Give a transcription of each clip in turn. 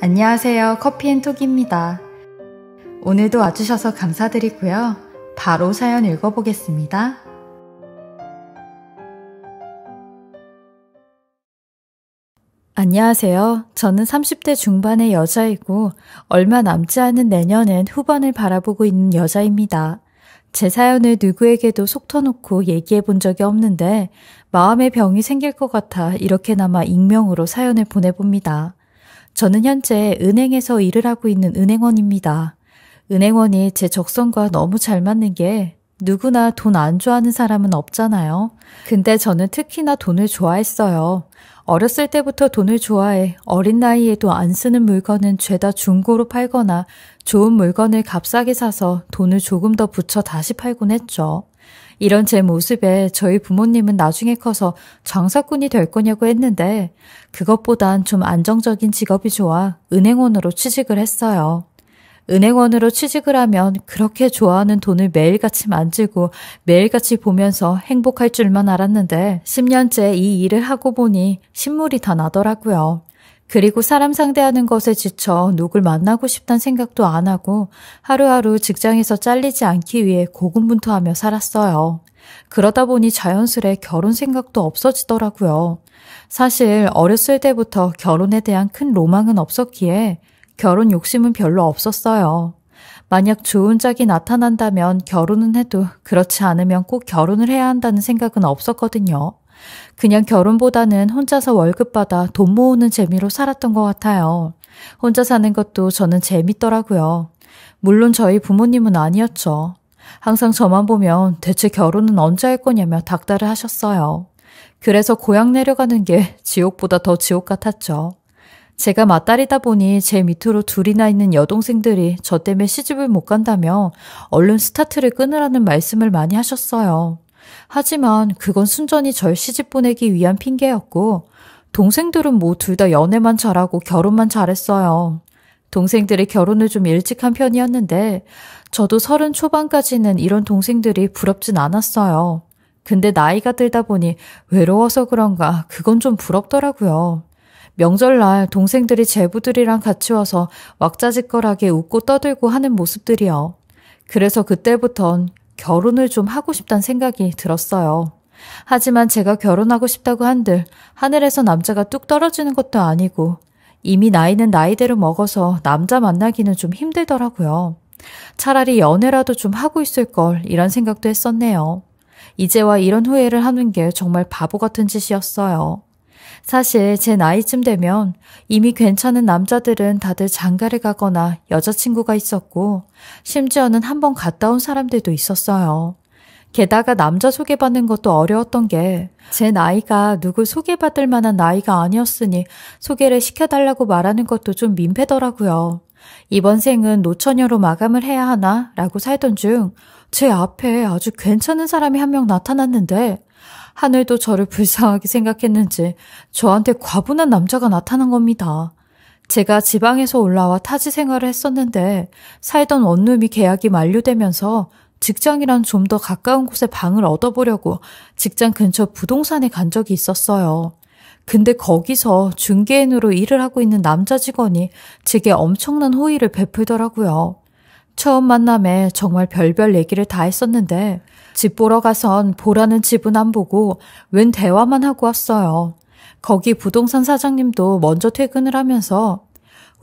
안녕하세요. 커피앤톡입니다. 오늘도 와주셔서 감사드리고요. 바로 사연 읽어보겠습니다. 안녕하세요. 저는 30대 중반의 여자이고 얼마 남지 않은 내년엔 후반을 바라보고 있는 여자입니다. 제 사연을 누구에게도 속 터놓고 얘기해 본 적이 없는데 마음의 병이 생길 것 같아 이렇게나마 익명으로 사연을 보내봅니다. 저는 현재 은행에서 일을 하고 있는 은행원입니다. 은행원이 제 적성과 너무 잘 맞는 게 누구나 돈 안 좋아하는 사람은 없잖아요. 근데 저는 특히나 돈을 좋아했어요. 어렸을 때부터 돈을 좋아해 어린 나이에도 안 쓰는 물건은 죄다 중고로 팔거나 좋은 물건을 값싸게 사서 돈을 조금 더 붙여 다시 팔곤 했죠. 이런 제 모습에 저희 부모님은 나중에 커서 장사꾼이 될 거냐고 했는데 그것보단 좀 안정적인 직업이 좋아 은행원으로 취직을 했어요. 은행원으로 취직을 하면 그렇게 좋아하는 돈을 매일같이 만지고 매일같이 보면서 행복할 줄만 알았는데 10년째 이 일을 하고 보니 신물이 다 나더라고요. 그리고 사람 상대하는 것에 지쳐 누굴 만나고 싶단 생각도 안 하고 하루하루 직장에서 잘리지 않기 위해 고군분투하며 살았어요. 그러다 보니 자연스레 결혼 생각도 없어지더라고요. 사실 어렸을 때부터 결혼에 대한 큰 로망은 없었기에 결혼 욕심은 별로 없었어요. 만약 좋은 짝이 나타난다면 결혼은 해도 그렇지 않으면 꼭 결혼을 해야 한다는 생각은 없었거든요. 그냥 결혼보다는 혼자서 월급 받아 돈 모으는 재미로 살았던 것 같아요. 혼자 사는 것도 저는 재밌더라고요. 물론 저희 부모님은 아니었죠. 항상 저만 보면 대체 결혼은 언제 할 거냐며 닥달을 하셨어요. 그래서 고향 내려가는 게 지옥보다 더 지옥 같았죠. 제가 맞다리다 보니 제 밑으로 둘이나 있는 여동생들이 저 때문에 시집을 못 간다며 얼른 스타트를 끊으라는 말씀을 많이 하셨어요. 하지만 그건 순전히 절 시집 보내기 위한 핑계였고 동생들은 뭐 둘 다 연애만 잘하고 결혼만 잘했어요. 동생들이 결혼을 좀 일찍 한 편이었는데 저도 서른 초반까지는 이런 동생들이 부럽진 않았어요. 근데 나이가 들다 보니 외로워서 그런가 그건 좀 부럽더라고요. 명절날 동생들이 제부들이랑 같이 와서 왁자지껄하게 웃고 떠들고 하는 모습들이요. 그래서 그때부턴 결혼을 좀 하고 싶다는 생각이 들었어요. 하지만 제가 결혼하고 싶다고 한들 하늘에서 남자가 뚝 떨어지는 것도 아니고 이미 나이는 나이대로 먹어서 남자 만나기는 좀 힘들더라고요. 차라리 연애라도 좀 하고 있을 걸 이런 생각도 했었네요. 이제와 이런 후회를 하는 게 정말 바보 같은 짓이었어요. 사실 제 나이쯤 되면 이미 괜찮은 남자들은 다들 장가를 가거나 여자친구가 있었고 심지어는 한 번 갔다 온 사람들도 있었어요. 게다가 남자 소개받는 것도 어려웠던 게 제 나이가 누구 소개받을 만한 나이가 아니었으니 소개를 시켜달라고 말하는 것도 좀 민폐더라고요. 이번 생은 노처녀로 마감을 해야 하나? 라고 살던 중 제 앞에 아주 괜찮은 사람이 한 명 나타났는데 하늘도 저를 불쌍하게 생각했는지 저한테 과분한 남자가 나타난 겁니다. 제가 지방에서 올라와 타지 생활을 했었는데 살던 원룸이 계약이 만료되면서 직장이란좀 더 가까운 곳에 방을 얻어보려고 직장 근처 부동산에 간 적이 있었어요. 근데 거기서 중개인으로 일을 하고 있는 남자 직원이 제게 엄청난 호의를 베풀더라고요. 처음 만남에 정말 별별 얘기를 다 했었는데 집 보러 가선 보라는 집은 안 보고 웬 대화만 하고 왔어요. 거기 부동산 사장님도 먼저 퇴근을 하면서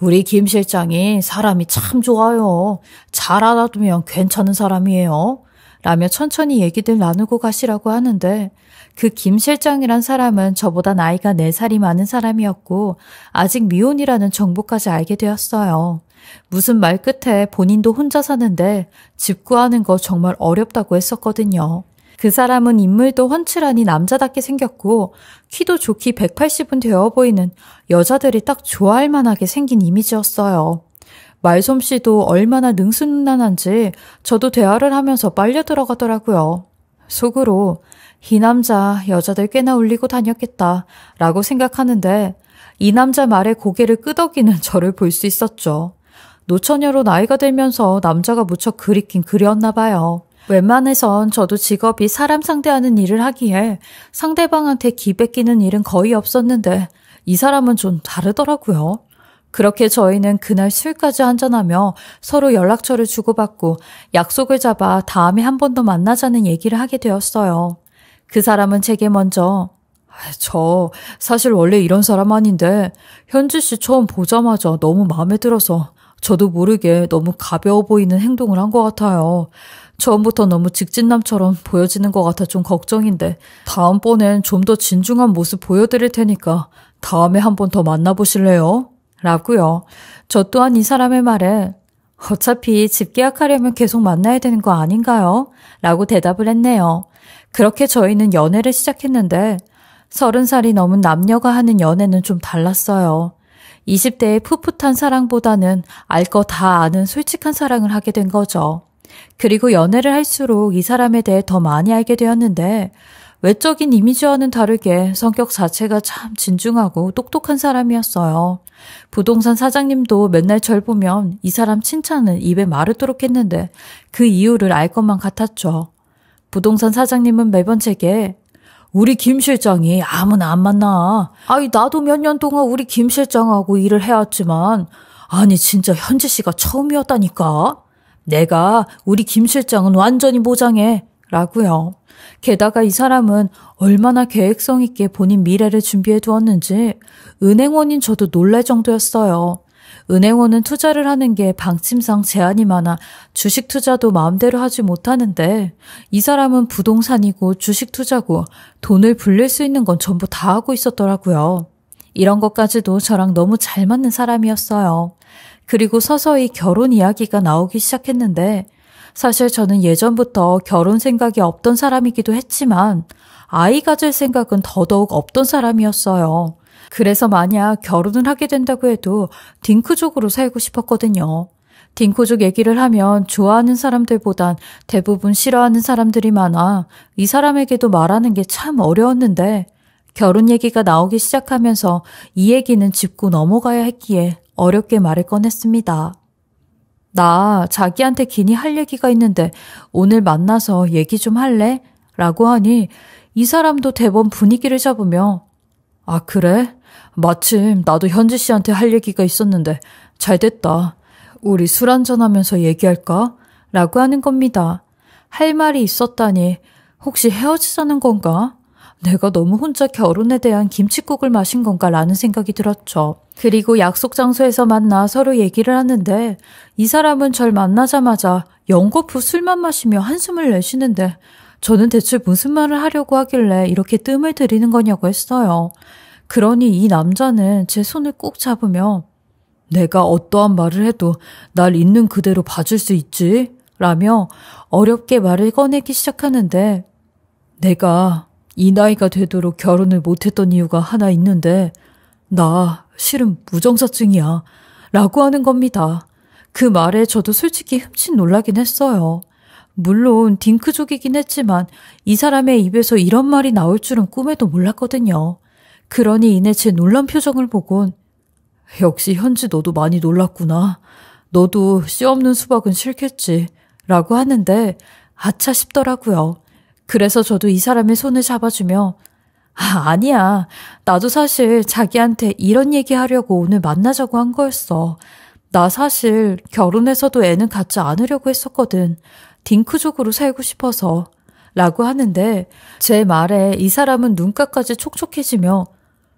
우리 김 실장이 사람이 참 좋아요. 잘 알아두면 괜찮은 사람이에요. 라며 천천히 얘기들 나누고 가시라고 하는데 그 김 실장이란 사람은 저보다 나이가 4살이 많은 사람이었고 아직 미혼이라는 정보까지 알게 되었어요. 무슨 말 끝에 본인도 혼자 사는데 집 구하는 거 정말 어렵다고 했었거든요. 그 사람은 인물도 훤칠하니 남자답게 생겼고 키도 좋기 180은 되어 보이는 여자들이 딱 좋아할 만하게 생긴 이미지였어요. 말솜씨도 얼마나 능수능란한지 저도 대화를 하면서 빨려 들어가더라고요. 속으로 이 남자 여자들 꽤나 울리고 다녔겠다 라고 생각하는데 이 남자 말에 고개를 끄덕이는 저를 볼 수 있었죠. 노처녀로 나이가 들면서 남자가 무척 그립긴 그리웠나 봐요. 웬만해선 저도 직업이 사람 상대하는 일을 하기에 상대방한테 기뺏기는 일은 거의 없었는데 이 사람은 좀 다르더라고요. 그렇게 저희는 그날 술까지 한잔하며 서로 연락처를 주고받고 약속을 잡아 다음에 한 번 더 만나자는 얘기를 하게 되었어요. 그 사람은 제게 먼저 아, 저 사실 원래 이런 사람 아닌데 현주씨 처음 보자마자 너무 마음에 들어서 저도 모르게 너무 가벼워 보이는 행동을 한 것 같아요. 처음부터 너무 직진남처럼 보여지는 것 같아 좀 걱정인데 다음번엔 좀 더 진중한 모습 보여드릴 테니까 다음에 한 번 더 만나보실래요? 라고요. 저 또한 이 사람의 말에 어차피 집 계약하려면 계속 만나야 되는 거 아닌가요? 라고 대답을 했네요. 그렇게 저희는 연애를 시작했는데 서른 살이 넘은 남녀가 하는 연애는 좀 달랐어요. 20대의 풋풋한 사랑보다는 알 거 다 아는 솔직한 사랑을 하게 된 거죠. 그리고 연애를 할수록 이 사람에 대해 더 많이 알게 되었는데 외적인 이미지와는 다르게 성격 자체가 참 진중하고 똑똑한 사람이었어요. 부동산 사장님도 맨날 절 보면 이 사람 칭찬은 입에 마르도록 했는데 그 이유를 알 것만 같았죠. 부동산 사장님은 매번 제게 우리 김 실장이 아무나 안 만나. 아니, 나도 몇 년 동안 우리 김 실장하고 일을 해왔지만, 아니, 진짜 현지 씨가 처음이었다니까. 내가 우리 김 실장은 완전히 모장해. 라고요. 게다가 이 사람은 얼마나 계획성 있게 본인 미래를 준비해 두었는지 은행원인 저도 놀랄 정도였어요. 은행원은 투자를 하는 게 방침상 제한이 많아 주식 투자도 마음대로 하지 못하는데 이 사람은 부동산이고 주식 투자고 돈을 불릴 수 있는 건 전부 다 하고 있었더라고요. 이런 것까지도 저랑 너무 잘 맞는 사람이었어요. 그리고 서서히 결혼 이야기가 나오기 시작했는데 사실 저는 예전부터 결혼 생각이 없던 사람이기도 했지만 아이 가질 생각은 더더욱 없던 사람이었어요. 그래서 만약 결혼을 하게 된다고 해도 딩크족으로 살고 싶었거든요. 딩크족 얘기를 하면 좋아하는 사람들보단 대부분 싫어하는 사람들이 많아 이 사람에게도 말하는 게 참 어려웠는데 결혼 얘기가 나오기 시작하면서 이 얘기는 짚고 넘어가야 했기에 어렵게 말을 꺼냈습니다. 나 자기한테 기니 할 얘기가 있는데 오늘 만나서 얘기 좀 할래? 라고 하니 이 사람도 대번 분위기를 잡으며 아, 그래? 마침 나도 현지 씨한테 할 얘기가 있었는데 잘 됐다. 우리 술 한잔하면서 얘기할까? 라고 하는 겁니다. 할 말이 있었다니 혹시 헤어지자는 건가? 내가 너무 혼자 결혼에 대한 김치국을 마신 건가 라는 생각이 들었죠. 그리고 약속 장소에서 만나 서로 얘기를 하는데 이 사람은 절 만나자마자 연거푸 술만 마시며 한숨을 내쉬는데 저는 대체 무슨 말을 하려고 하길래 이렇게 뜸을 들이는 거냐고 했어요. 그러니 이 남자는 제 손을 꼭 잡으며 내가 어떠한 말을 해도 날 있는 그대로 봐줄 수 있지? 라며 어렵게 말을 꺼내기 시작하는데 내가 이 나이가 되도록 결혼을 못했던 이유가 하나 있는데 나 실은 무정사증이야 라고 하는 겁니다. 그 말에 저도 솔직히 흠칫 놀라긴 했어요. 물론 딩크족이긴 했지만 이 사람의 입에서 이런 말이 나올 줄은 꿈에도 몰랐거든요. 그러니 이내 제 놀란 표정을 보곤 역시 현지 너도 많이 놀랐구나. 너도 씨 없는 수박은 싫겠지. 라고 하는데 아차 싶더라고요. 그래서 저도 이 사람의 손을 잡아주며 아, 아니야. 나도 사실 자기한테 이런 얘기 하려고 오늘 만나자고 한 거였어. 나 사실 결혼해서도 애는 갖지 않으려고 했었거든. 딩크족으로 살고 싶어서. 라고 하는데 제 말에 이 사람은 눈가까지 촉촉해지며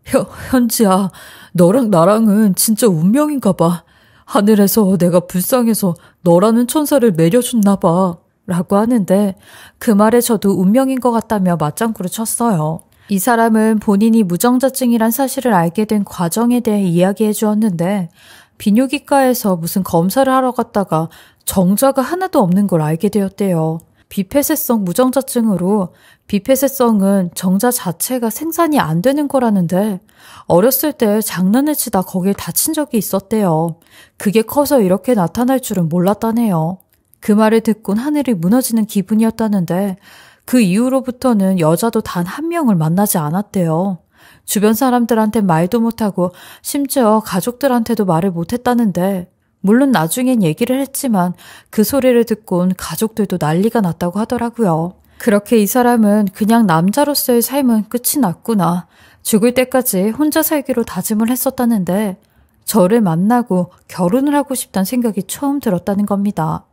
현, 현지야, 너랑 나랑은 진짜 운명인가 봐. 하늘에서 내가 불쌍해서 너라는 천사를 내려줬나 봐. 라고 하는데 그 말에 저도 운명인 것 같다며 맞장구를 쳤어요. 이 사람은 본인이 무정자증이란 사실을 알게 된 과정에 대해 이야기해 주었는데 비뇨기과에서 무슨 검사를 하러 갔다가 정자가 하나도 없는 걸 알게 되었대요. 비폐쇄성 무정자증으로 비폐쇄성은 정자 자체가 생산이 안 되는 거라는데 어렸을 때 장난을 치다 거기에 다친 적이 있었대요. 그게 커서 이렇게 나타날 줄은 몰랐다네요. 그 말을 듣곤 하늘이 무너지는 기분이었다는데 그 이후로부터는 여자도 단 한 명을 만나지 않았대요. 주변 사람들한테 말도 못하고 심지어 가족들한테도 말을 못했다는데 물론 나중엔 얘기를 했지만 그 소리를 듣곤 가족들도 난리가 났다고 하더라고요. 그렇게 이 사람은 그냥 남자로서의 삶은 끝이 났구나. 죽을 때까지 혼자 살기로 다짐을 했었다는데 저를 만나고 결혼을 하고 싶다는 생각이 처음 들었다는 겁니다.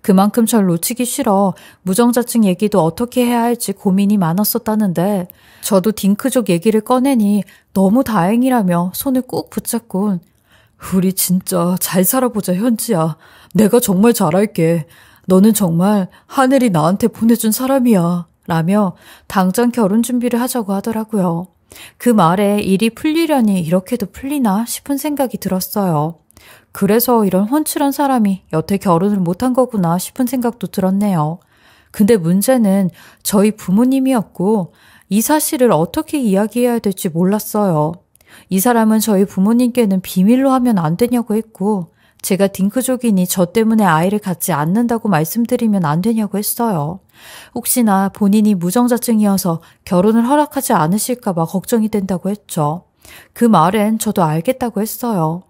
그만큼 절 놓치기 싫어 무정자증 얘기도 어떻게 해야 할지 고민이 많았었다는데 저도 딩크족 얘기를 꺼내니 너무 다행이라며 손을 꾹 붙잡곤 우리 진짜 잘 살아보자, 현지야. 내가 정말 잘할게. 너는 정말 하늘이 나한테 보내준 사람이야. 라며 당장 결혼 준비를 하자고 하더라고요. 그 말에 일이 풀리려니 이렇게도 풀리나 싶은 생각이 들었어요. 그래서 이런 훤칠한 사람이 여태 결혼을 못한 거구나 싶은 생각도 들었네요. 근데 문제는 저희 부모님이었고 이 사실을 어떻게 이야기해야 될지 몰랐어요. 이 사람은 저희 부모님께는 비밀로 하면 안 되냐고 했고 제가 딩크족이니 저 때문에 아이를 갖지 않는다고 말씀드리면 안 되냐고 했어요. 혹시나 본인이 무정자증이어서 결혼을 허락하지 않으실까봐 걱정이 된다고 했죠. 그 말엔 저도 알겠다고 했어요.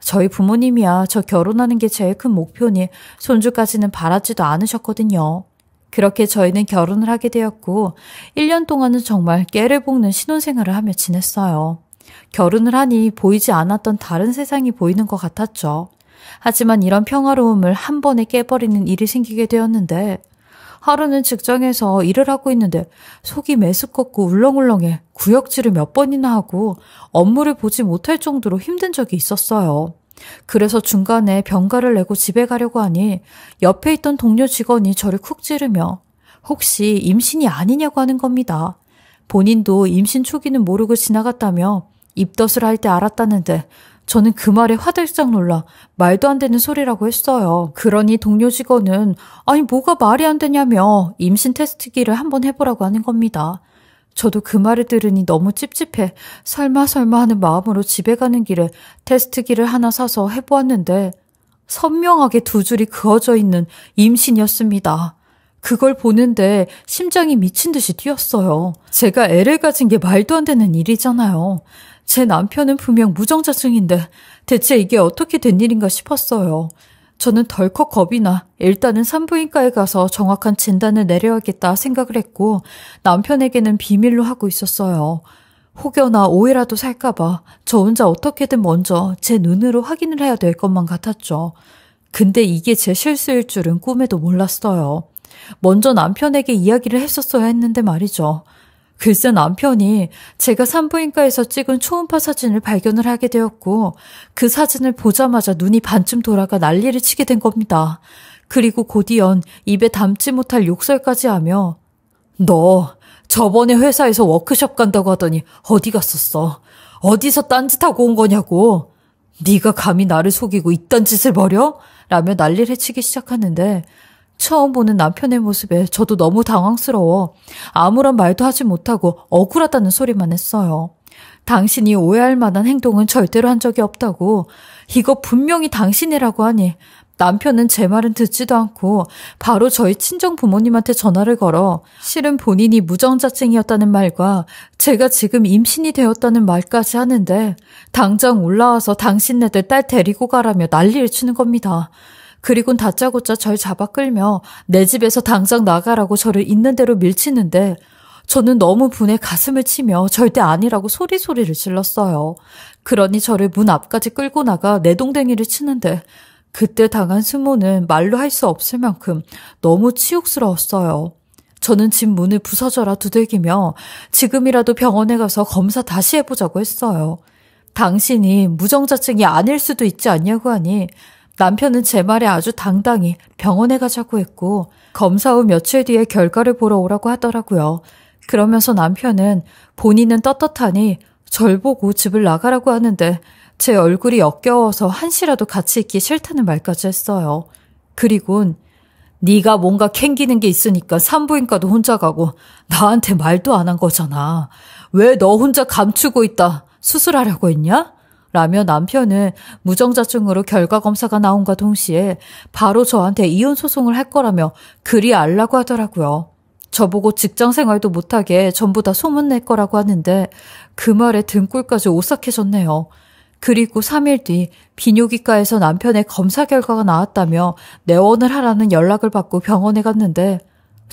저희 부모님이야 저 결혼하는 게 제일 큰 목표니 손주까지는 바라지도 않으셨거든요. 그렇게 저희는 결혼을 하게 되었고, 1년 동안은 정말 깨를 볶는 신혼생활을 하며 지냈어요. 결혼을 하니 보이지 않았던 다른 세상이 보이는 것 같았죠. 하지만 이런 평화로움을 한 번에 깨버리는 일이 생기게 되었는데 하루는 직장에서 일을 하고 있는데 속이 메스껍고 울렁울렁해 구역질을 몇 번이나 하고 업무를 보지 못할 정도로 힘든 적이 있었어요. 그래서 중간에 병가를 내고 집에 가려고 하니 옆에 있던 동료 직원이 저를 쿡 찌르며 혹시 임신이 아니냐고 하는 겁니다. 본인도 임신 초기는 모르고 지나갔다며 입덧을 할 때 알았다는데 저는 그 말에 화들짝 놀라 말도 안 되는 소리라고 했어요. 그러니 동료 직원은 아니 뭐가 말이 안 되냐며 임신 테스트기를 한번 해보라고 하는 겁니다. 저도 그 말을 들으니 너무 찝찝해 설마 설마 하는 마음으로 집에 가는 길에 테스트기를 하나 사서 해보았는데 선명하게 두 줄이 그어져 있는 임신이었습니다. 그걸 보는데 심장이 미친 듯이 뛰었어요. 제가 애를 가진 게 말도 안 되는 일이잖아요. 제 남편은 분명 무정자증인데 대체 이게 어떻게 된 일인가 싶었어요. 저는 덜컥 겁이 나 일단은 산부인과에 가서 정확한 진단을 내려야겠다 생각을 했고 남편에게는 비밀로 하고 있었어요. 혹여나 오해라도 살까봐 저 혼자 어떻게든 먼저 제 눈으로 확인을 해야 될 것만 같았죠. 근데 이게 제 실수일 줄은 꿈에도 몰랐어요. 먼저 남편에게 이야기를 했었어야 했는데 말이죠. 글쎄 남편이 제가 산부인과에서 찍은 초음파 사진을 발견을 하게 되었고 그 사진을 보자마자 눈이 반쯤 돌아가 난리를 치게 된 겁니다. 그리고 곧이연 입에 담지 못할 욕설까지 하며 너 저번에 회사에서 워크숍 간다고 하더니 어디 갔었어? 어디서 딴짓하고 온 거냐고? 네가 감히 나를 속이고 이딴 짓을 벌여? 라며 난리를 치기 시작하는데 처음 보는 남편의 모습에 저도 너무 당황스러워 아무런 말도 하지 못하고 억울하다는 소리만 했어요. 당신이 오해할 만한 행동은 절대로 한 적이 없다고. 이거 분명히 당신이라고 하니 남편은 제 말은 듣지도 않고 바로 저희 친정 부모님한테 전화를 걸어 실은 본인이 무정자증이었다는 말과 제가 지금 임신이 되었다는 말까지 하는데 당장 올라와서 당신네들 딸 데리고 가라며 난리를 치는 겁니다. 그리곤 다짜고짜 절 잡아 끌며 내 집에서 당장 나가라고 저를 있는 대로 밀치는데 저는 너무 분해 가슴을 치며 절대 아니라고 소리소리를 질렀어요. 그러니 저를 문 앞까지 끌고 나가 내 동댕이를 치는데 그때 당한 스모는 말로 할 수 없을 만큼 너무 치욕스러웠어요. 저는 집 문을 부서져라 두들기며 지금이라도 병원에 가서 검사 다시 해보자고 했어요. 당신이 무정자증이 아닐 수도 있지 않냐고 하니 남편은 제 말에 아주 당당히 병원에 가자고 했고 검사 후 며칠 뒤에 결과를 보러 오라고 하더라고요. 그러면서 남편은 본인은 떳떳하니 절 보고 집을 나가라고 하는데 제 얼굴이 역겨워서 한시라도 같이 있기 싫다는 말까지 했어요. 그리곤 네가 뭔가 캥기는 게 있으니까 산부인과도 혼자 가고 나한테 말도 안 한 거잖아. 왜 너 혼자 감추고 있다. 수술하려고 했냐? 라며 남편은 무정자증으로 결과 검사가 나온과 동시에 바로 저한테 이혼 소송을 할 거라며 그리 알라고 하더라고요. 저보고 직장 생활도 못하게 전부 다 소문낼 거라고 하는데 그 말에 등골까지 오싹해졌네요. 그리고 3일 뒤 비뇨기과에서 남편의 검사 결과가 나왔다며 내원을 하라는 연락을 받고 병원에 갔는데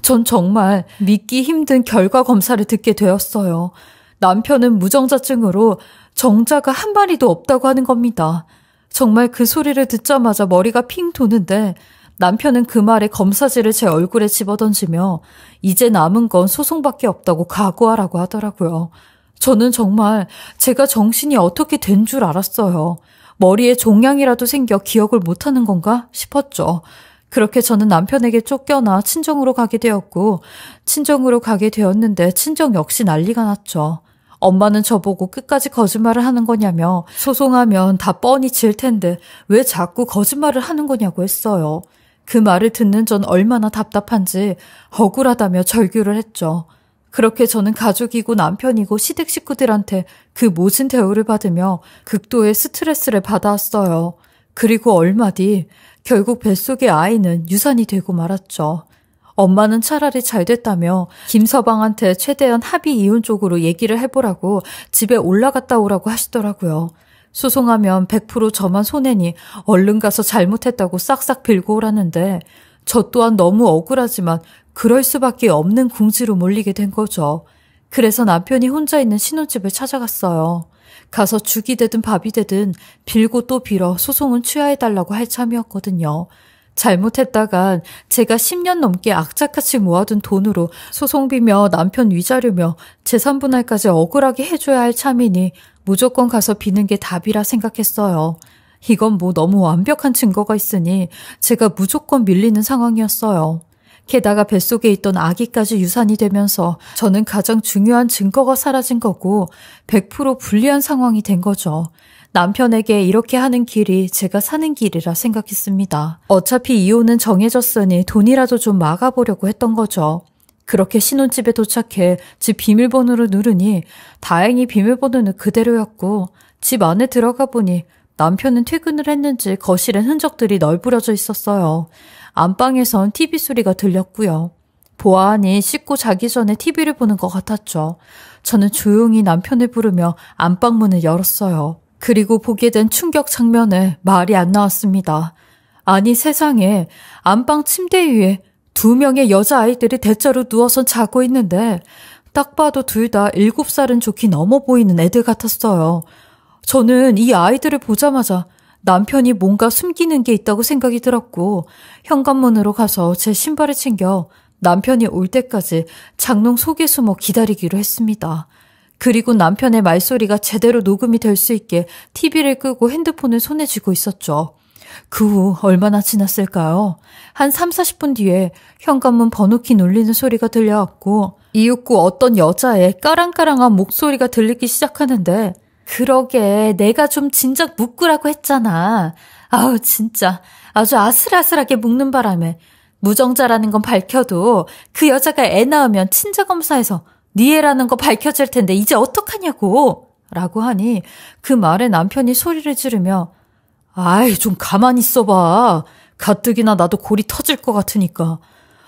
전 정말 믿기 힘든 결과 검사를 듣게 되었어요. 남편은 무정자증으로 정자가 한 마리도 없다고 하는 겁니다. 정말 그 소리를 듣자마자 머리가 핑 도는데 남편은 그 말에 검사지를 제 얼굴에 집어던지며 이제 남은 건 소송밖에 없다고 각오하라고 하더라고요. 저는 정말 제가 정신이 어떻게 된 줄 알았어요. 머리에 종양이라도 생겨 기억을 못하는 건가 싶었죠. 그렇게 저는 남편에게 쫓겨나 친정으로 가게 되었고, 친정으로 가게 되었는데 친정 역시 난리가 났죠. 엄마는 저보고 끝까지 거짓말을 하는 거냐며 소송하면 다 뻔히 질 텐데 왜 자꾸 거짓말을 하는 거냐고 했어요. 그 말을 듣는 전 얼마나 답답한지 억울하다며 절규를 했죠. 그렇게 저는 가족이고 남편이고 시댁 식구들한테 그 모진 대우를 받으며 극도의 스트레스를 받아왔어요. 그리고 얼마 뒤 결국 뱃속의 아이는 유산이 되고 말았죠. 엄마는 차라리 잘 됐다며 김서방한테 최대한 합의 이혼 쪽으로 얘기를 해보라고 집에 올라갔다 오라고 하시더라고요. 소송하면 100% 저만 손해니 얼른 가서 잘못했다고 싹싹 빌고 오라는데 저 또한 너무 억울하지만 그럴 수밖에 없는 궁지로 몰리게 된 거죠. 그래서 남편이 혼자 있는 신혼집을 찾아갔어요. 가서 죽이 되든 밥이 되든 빌고 또 빌어 소송은 취하해달라고 할 참이었거든요. 잘못했다간 제가 10년 넘게 악착같이 모아둔 돈으로 소송비며 남편 위자료며 재산분할까지 억울하게 해줘야 할 참이니 무조건 가서 비는 게 답이라 생각했어요. 이건 뭐 너무 완벽한 증거가 있으니 제가 무조건 밀리는 상황이었어요. 게다가 뱃속에 있던 아기까지 유산이 되면서 저는 가장 중요한 증거가 사라진 거고 100% 불리한 상황이 된 거죠. 남편에게 이렇게 하는 길이 제가 사는 길이라 생각했습니다. 어차피 이혼은 정해졌으니 돈이라도 좀 막아보려고 했던 거죠. 그렇게 신혼집에 도착해 집 비밀번호를 누르니 다행히 비밀번호는 그대로였고 집 안에 들어가 보니 남편은 퇴근을 했는지 거실엔 흔적들이 널브러져 있었어요. 안방에선 TV 소리가 들렸고요. 보아하니 씻고 자기 전에 TV를 보는 것 같았죠. 저는 조용히 남편을 부르며 안방문을 열었어요. 그리고 보게 된 충격 장면에 말이 안 나왔습니다. 아니 세상에 안방 침대 위에 두 명의 여자아이들이 대자로 누워서 자고 있는데 딱 봐도 둘 다 일곱 살은 좋게 넘어 보이는 애들 같았어요. 저는 이 아이들을 보자마자 남편이 뭔가 숨기는 게 있다고 생각이 들었고 현관문으로 가서 제 신발을 챙겨 남편이 올 때까지 장롱 속에 숨어 기다리기로 했습니다. 그리고 남편의 말소리가 제대로 녹음이 될 수 있게 TV를 끄고 핸드폰을 손에 쥐고 있었죠. 그 후 얼마나 지났을까요? 한 3, 40분 뒤에 현관문 번호키 눌리는 소리가 들려왔고 이윽고 어떤 여자의 까랑까랑한 목소리가 들리기 시작하는데 그러게 내가 좀 진작 묶으라고 했잖아. 아우 진짜 아주 아슬아슬하게 묶는 바람에 무정자라는 건 밝혀도 그 여자가 애 낳으면 친자 검사에서 니에라는 거 밝혀질 텐데 이제 어떡하냐고 라고 하니 그 말에 남편이 소리를 지르며 아이 좀 가만히 있어봐 가뜩이나 나도 골이 터질 것 같으니까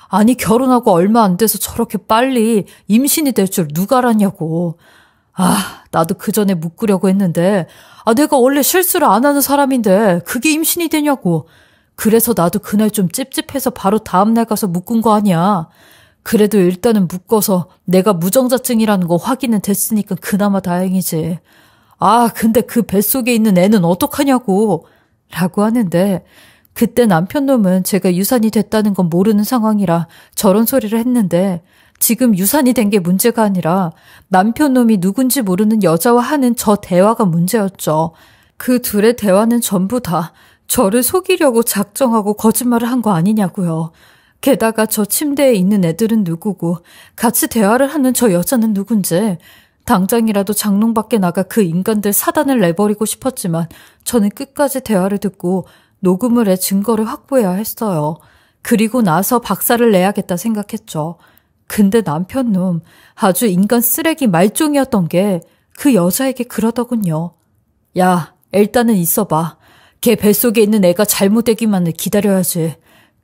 아니 결혼하고 얼마 안 돼서 저렇게 빨리 임신이 될 줄 누가 알았냐고 아 나도 그 전에 묶으려고 했는데 아 내가 원래 실수를 안 하는 사람인데 그게 임신이 되냐고 그래서 나도 그날 좀 찝찝해서 바로 다음날 가서 묶은 거 아니야 그래도 일단은 묶어서 내가 무정자증이라는 거 확인은 됐으니까 그나마 다행이지. 아, 근데 그 뱃속에 있는 애는 어떡하냐고. 라고 하는데, 그때 남편놈은 제가 유산이 됐다는 건 모르는 상황이라 저런 소리를 했는데, 지금 유산이 된 게 문제가 아니라 남편놈이 누군지 모르는 여자와 하는 저 대화가 문제였죠. 그 둘의 대화는 전부 다 저를 속이려고 작정하고 거짓말을 한 거 아니냐고요. 게다가 저 침대에 있는 애들은 누구고 같이 대화를 하는 저 여자는 누군지 당장이라도 장롱 밖에 나가 그 인간들 사단을 내버리고 싶었지만 저는 끝까지 대화를 듣고 녹음을 해 증거를 확보해야 했어요. 그리고 나서 박사를 내야겠다 생각했죠. 근데 남편 놈 아주 인간 쓰레기 말종이었던 게 그 여자에게 그러더군요. 야, 일단은 있어봐. 걔 뱃속에 있는 애가 잘못되기만을 기다려야지.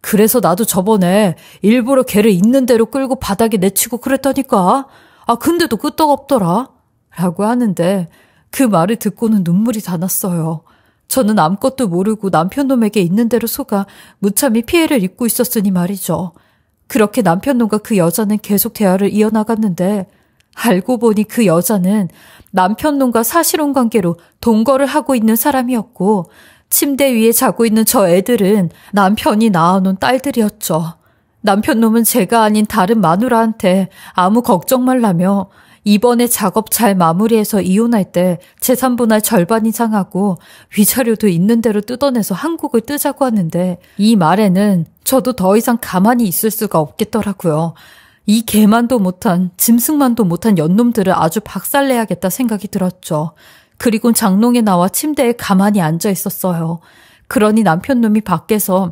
그래서 나도 저번에 일부러 걔를 있는 대로 끌고 바닥에 내치고 그랬다니까. 아, 근데도 끄떡없더라. 라고 하는데 그 말을 듣고는 눈물이 다 났어요. 저는 아무것도 모르고 남편놈에게 있는 대로 속아 무참히 피해를 입고 있었으니 말이죠. 그렇게 남편놈과 그 여자는 계속 대화를 이어나갔는데 알고 보니 그 여자는 남편놈과 사실혼 관계로 동거를 하고 있는 사람이었고 침대 위에 자고 있는 저 애들은 남편이 낳아놓은 딸들이었죠. 남편 놈은 제가 아닌 다른 마누라한테 아무 걱정 말라며 이번에 작업 잘 마무리해서 이혼할 때 재산분할 절반 이상 하고 위자료도 있는 대로 뜯어내서 한국을 뜨자고 하는데 이 말에는 저도 더 이상 가만히 있을 수가 없겠더라고요. 이 개만도 못한 짐승만도 못한 연놈들을 아주 박살내야겠다 생각이 들었죠. 그리고 장롱에 나와 침대에 가만히 앉아 있었어요. 그러니 남편놈이 밖에서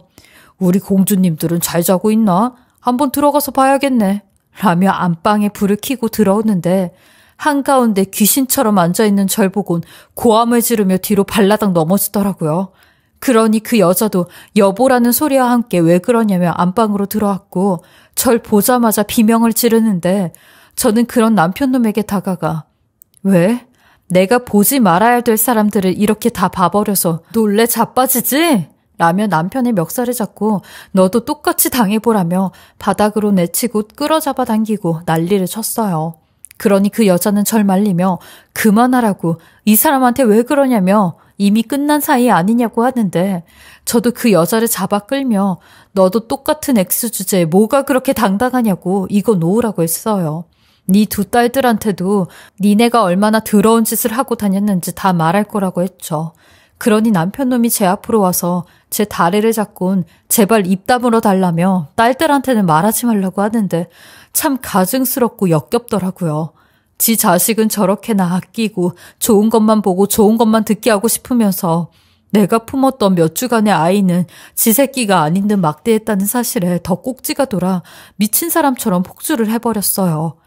우리 공주님들은 잘 자고 있나? 한번 들어가서 봐야겠네. 라며 안방에 불을 켜고 들어오는데 한가운데 귀신처럼 앉아있는 절 보곤 고함을 지르며 뒤로 발라당 넘어지더라고요. 그러니 그 여자도 여보라는 소리와 함께 왜 그러냐며 안방으로 들어왔고 절 보자마자 비명을 지르는데 저는 그런 남편놈에게 다가가 왜? 내가 보지 말아야 될 사람들을 이렇게 다 봐버려서 놀래 자빠지지? 라며 남편의 멱살을 잡고 너도 똑같이 당해보라며 바닥으로 내치고 끌어잡아 당기고 난리를 쳤어요. 그러니 그 여자는 절 말리며 그만하라고 이 사람한테 왜 그러냐며 이미 끝난 사이 아니냐고 하는데 저도 그 여자를 잡아 끌며 너도 똑같은 X 주제에 뭐가 그렇게 당당하냐고 이거 놓으라고 했어요. 네두 딸들한테도 니네가 얼마나 더러운 짓을 하고 다녔는지 다 말할 거라고 했죠. 그러니 남편놈이 제 앞으로 와서 제 다리를 잡곤 제발 입 다물어 달라며 딸들한테는 말하지 말라고 하는데 참 가증스럽고 역겹더라고요. 지 자식은 저렇게나 아끼고 좋은 것만 보고 좋은 것만 듣게 하고 싶으면서 내가 품었던 몇 주간의 아이는 지 새끼가 아닌 듯 막대했다는 사실에 더 꼭지가 돌아 미친 사람처럼 폭주를 해버렸어요.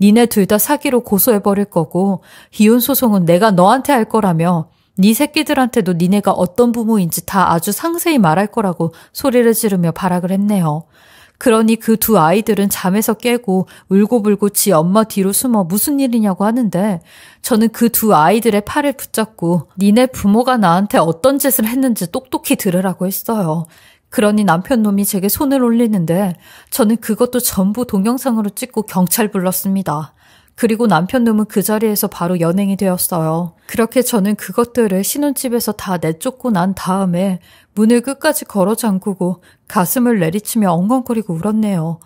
니네 둘 다 사기로 고소해버릴 거고 이혼 소송은 내가 너한테 할 거라며 네 새끼들한테도 니네가 어떤 부모인지 다 아주 상세히 말할 거라고 소리를 지르며 발악을 했네요. 그러니 그 두 아이들은 잠에서 깨고 울고불고 지 엄마 뒤로 숨어 무슨 일이냐고 하는데 저는 그 두 아이들의 팔을 붙잡고 니네 부모가 나한테 어떤 짓을 했는지 똑똑히 들으라고 했어요. 그러니 남편 놈이 제게 손을 올리는데 저는 그것도 전부 동영상으로 찍고 경찰 불렀습니다. 그리고 남편 놈은 그 자리에서 바로 연행이 되었어요. 그렇게 저는 그것들을 신혼집에서 다 내쫓고 난 다음에 문을 끝까지 걸어 잠그고 가슴을 내리치며 엉엉거리고 울었네요.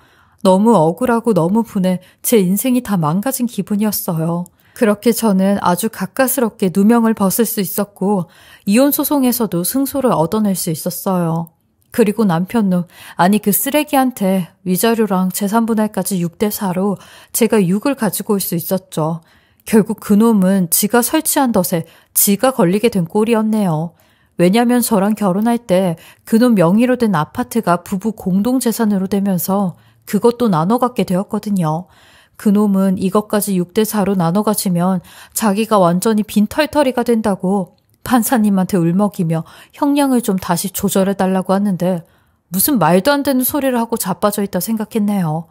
너무 억울하고 너무 분해 제 인생이 다 망가진 기분이었어요. 그렇게 저는 아주 가까스럽게 누명을 벗을 수 있었고 이혼 소송에서도 승소를 얻어낼 수 있었어요. 그리고 남편놈, 아니 그 쓰레기한테 위자료랑 재산분할까지 6대4로 제가 6을 가지고 올 수 있었죠. 결국 그놈은 지가 설치한 덫에 지가 걸리게 된 꼴이었네요. 왜냐면 저랑 결혼할 때 그놈 명의로 된 아파트가 부부 공동재산으로 되면서 그것도 나눠 갖게 되었거든요. 그놈은 이것까지 6대4로 나눠 가지면 자기가 완전히 빈털터리가 된다고 판사님한테 울먹이며 형량을 좀 다시 조절해달라고 하는데 무슨 말도 안 되는 소리를 하고 자빠져 있다 생각했네요.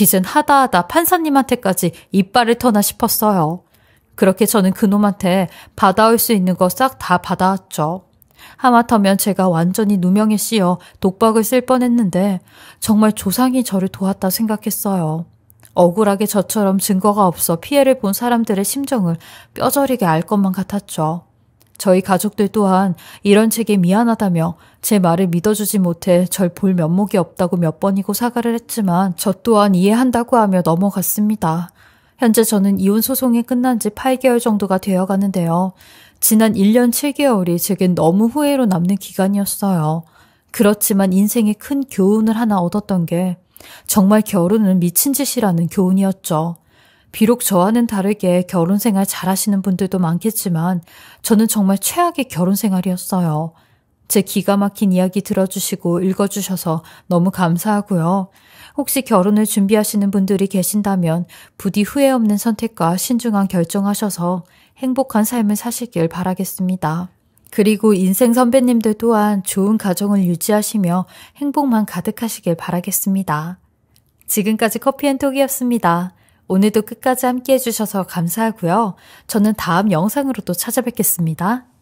이젠 하다하다 판사님한테까지 이빨을 터나 싶었어요. 그렇게 저는 그놈한테 받아올 수 있는 거 싹 다 받아왔죠. 하마터면 제가 완전히 누명에 씌어 독박을 쓸 뻔했는데 정말 조상이 저를 도왔다 생각했어요. 억울하게 저처럼 증거가 없어 피해를 본 사람들의 심정을 뼈저리게 알 것만 같았죠. 저희 가족들 또한 이런 책에 미안하다며 제 말을 믿어주지 못해 절 볼 면목이 없다고 몇 번이고 사과를 했지만 저 또한 이해한다고 하며 넘어갔습니다. 현재 저는 이혼 소송이 끝난 지 8개월 정도가 되어 가는데요. 지난 1년 7개월이 제겐 너무 후회로 남는 기간이었어요. 그렇지만 인생의 큰 교훈을 하나 얻었던 게 정말 결혼은 미친 짓이라는 교훈이었죠. 비록 저와는 다르게 결혼 생활 잘하시는 분들도 많겠지만 저는 정말 최악의 결혼 생활이었어요. 제 기가 막힌 이야기 들어주시고 읽어주셔서 너무 감사하고요. 혹시 결혼을 준비하시는 분들이 계신다면 부디 후회 없는 선택과 신중한 결정하셔서 행복한 삶을 사시길 바라겠습니다. 그리고 인생 선배님들 또한 좋은 가정을 유지하시며 행복만 가득하시길 바라겠습니다. 지금까지 커피앤톡이었습니다. 오늘도 끝까지 함께 해주셔서 감사하고요. 저는 다음 영상으로 또 찾아뵙겠습니다.